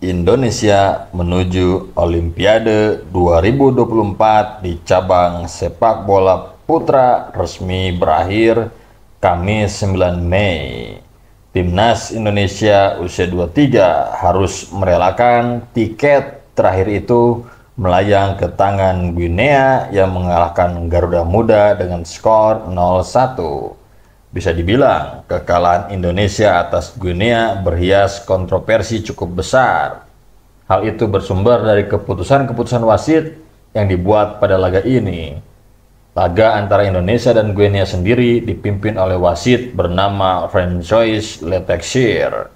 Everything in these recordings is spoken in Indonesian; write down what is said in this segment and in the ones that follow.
Indonesia menuju Olimpiade 2024 di cabang sepak bola putra resmi berakhir Kamis 9 Mei. Timnas Indonesia usia 23 harus merelakan tiket terakhir itu melayang ke tangan Guinea yang mengalahkan Garuda Muda dengan skor 0-1. Bisa dibilang, kekalahan Indonesia atas Guinea berhias kontroversi cukup besar. Hal itu bersumber dari keputusan-keputusan wasit yang dibuat pada laga ini. Laga antara Indonesia dan Guinea sendiri dipimpin oleh wasit bernama Francois Letexier.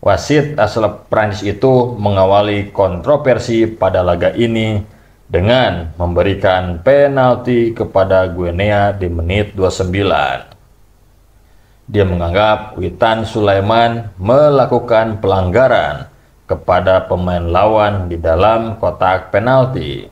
Wasit asal Prancis itu mengawali kontroversi pada laga ini dengan memberikan penalti kepada Guinea di menit 29. Dia menganggap Witan Sulaiman melakukan pelanggaran kepada pemain lawan di dalam kotak penalti.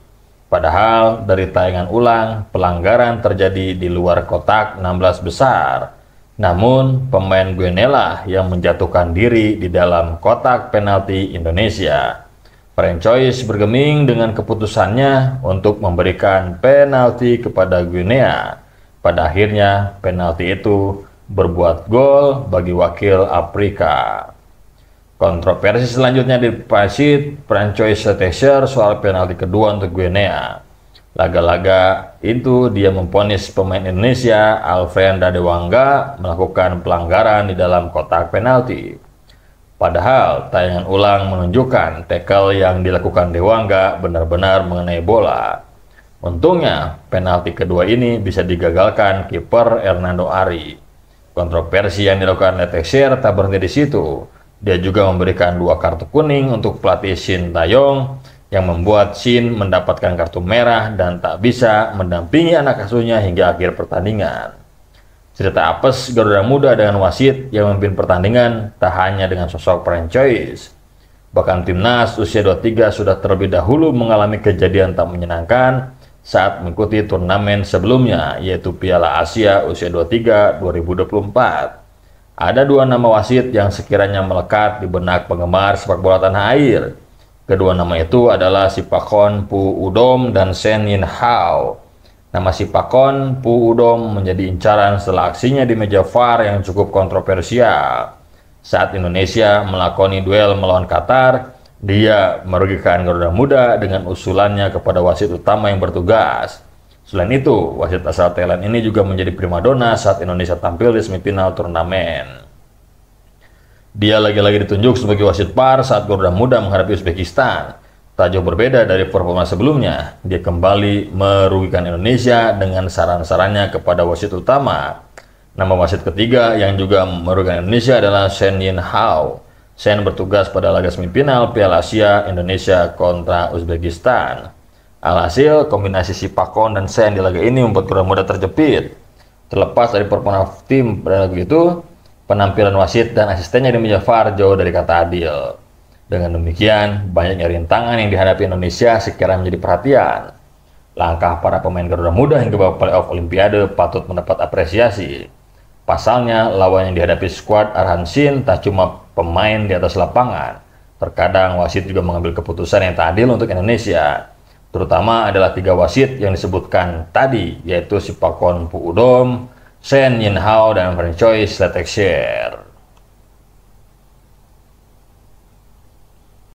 Padahal dari tayangan ulang, pelanggaran terjadi di luar kotak 16 besar. Namun, pemain Guenela yang menjatuhkan diri di dalam kotak penalti Indonesia. Francois bergeming dengan keputusannya untuk memberikan penalti kepada Guinea. Pada akhirnya, penalti itu berbuat gol bagi wakil Afrika. Kontroversi selanjutnya di Pasit, Francois Leteser soal penalti kedua untuk Guinea. Laga-laga itu dia memponis pemain Indonesia Alfian Dewangga melakukan pelanggaran di dalam kotak penalti. Padahal tayangan ulang menunjukkan tackle yang dilakukan Dewangga benar-benar mengenai bola. Untungnya penalti kedua ini bisa digagalkan kiper Hernando Ari. Kontroversi yang dilakukan oleh tak berhenti di situ. Dia juga memberikan dua kartu kuning untuk pelatih Shin Taeyong yang membuat Shin mendapatkan kartu merah dan tak bisa mendampingi anak asuhnya hingga akhir pertandingan. Cerita apes Garuda Muda dengan wasit yang memimpin pertandingan tak hanya dengan sosok franchise. Bahkan timnas usia 23 sudah terlebih dahulu mengalami kejadian tak menyenangkan saat mengikuti turnamen sebelumnya yaitu Piala Asia usia 23 2024. Ada dua nama wasit yang sekiranya melekat di benak penggemar sepak bola tanah air. Kedua nama itu adalah Sipakon Pu Udom dan Sen Yin Hao. Nama Sipakon Pu Udom menjadi incaran setelah aksinya di meja VAR yang cukup kontroversial. Saat Indonesia melakoni duel melawan Qatar, dia merugikan Garuda Muda dengan usulannya kepada wasit utama yang bertugas. Selain itu, wasit asal Thailand ini juga menjadi primadona saat Indonesia tampil di semifinal turnamen. Dia lagi-lagi ditunjuk sebagai wasit par saat Garuda Muda menghadapi Uzbekistan. Tak jauh berbeda dari performa sebelumnya, dia kembali merugikan Indonesia dengan saran-sarannya kepada wasit utama. Nama wasit ketiga yang juga merugikan Indonesia adalah Shen Yin Hao. Sen bertugas pada laga semifinal Piala Asia Indonesia kontra Uzbekistan. Alhasil, kombinasi si Pakon dan Sen di laga ini membuat Garuda Muda terjepit. Terlepas dari performa tim pada laga itu, penampilan wasit dan asistennya di Jafar jauh dari kata adil. Dengan demikian, banyaknya rintangan yang dihadapi Indonesia sekiranya menjadi perhatian. Langkah para pemain Garuda Muda hingga babak playoff Olimpiade patut mendapat apresiasi. Pasalnya, lawan yang dihadapi skuad Arhan Sin tak cuma pemain di atas lapangan. Terkadang wasit juga mengambil keputusan yang tak adil untuk Indonesia. Terutama adalah tiga wasit yang disebutkan tadi, yaitu Sipakon Puudom, Sen Hao, dan Francois Share.